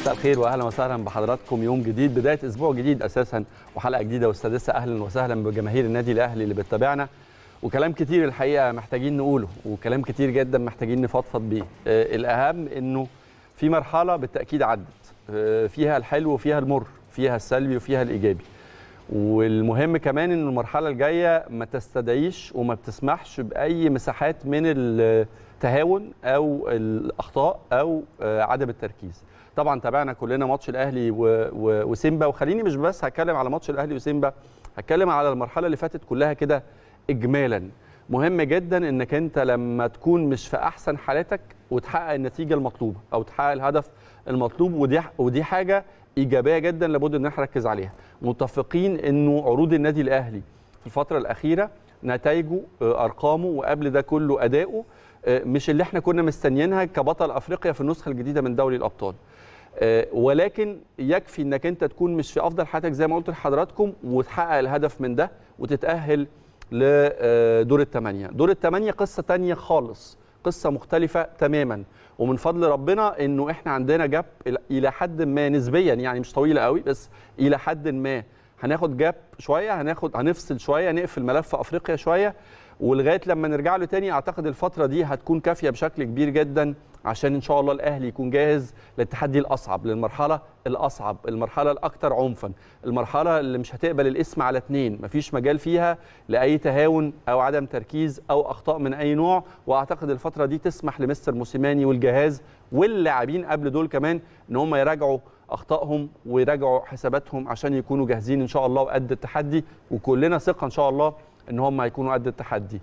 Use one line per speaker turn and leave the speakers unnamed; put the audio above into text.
مساء الخير واهلا وسهلا بحضراتكم يوم جديد بدايه اسبوع جديد اساسا وحلقه جديده والسادسه اهلا وسهلا بجماهير النادي الاهلي اللي بتتابعنا وكلام كتير الحقيقه محتاجين نقوله وكلام كتير جدا محتاجين نفضفض بيه آه الاهم انه في مرحله بالتاكيد عدت آه فيها الحلو وفيها المر فيها السلبي وفيها الايجابي والمهم كمان ان المرحله الجايه ما تستدعيش وما بتسمحش باي مساحات من التهاون او الاخطاء او آه، عدم التركيز طبعا تابعنا كلنا ماتش الاهلي وسيمبا وخليني مش بس هتكلم على ماتش الاهلي وسيمبا هتكلم على المرحله اللي فاتت كلها كده اجمالا مهم جدا انك انت لما تكون مش في احسن حالاتك وتحقق النتيجه المطلوبه او تحقق الهدف المطلوب ودي ودي حاجه ايجابيه جدا لابد ان احنا نركز عليها متفقين انه عروض النادي الاهلي في الفتره الاخيره نتائجه آه، ارقامه وقبل ده كله اداؤه آه، مش اللي احنا كنا مستنيينها كبطل افريقيا في النسخه الجديده من دوري الابطال آه، ولكن يكفي انك انت تكون مش في افضل حالتك زي ما قلت لحضراتكم وتحقق الهدف من ده وتتاهل لدور الثمانيه دور الثمانيه قصه ثانيه خالص قصه مختلفه تماما ومن فضل ربنا انه احنا عندنا جاب الى حد ما نسبيا يعني مش طويله قوي بس الى حد ما هناخد جاب شويه هناخد هنفصل شويه نقفل ملف افريقيا شويه ولغايه لما نرجع له تاني اعتقد الفتره دي هتكون كافيه بشكل كبير جدا عشان ان شاء الله الاهلي يكون جاهز للتحدي الاصعب للمرحله الاصعب المرحله الاكثر عنفا المرحله اللي مش هتقبل الاسم على اثنين مفيش مجال فيها لاي تهاون او عدم تركيز او اخطاء من اي نوع واعتقد الفتره دي تسمح لمستر موسيماني والجهاز واللاعبين قبل دول كمان ان هم يراجعوا اخطائهم ويراجعوا حساباتهم عشان يكونوا جاهزين ان شاء الله وقد التحدي وكلنا ثقه ان شاء الله ان هم هيكونوا قد التحدي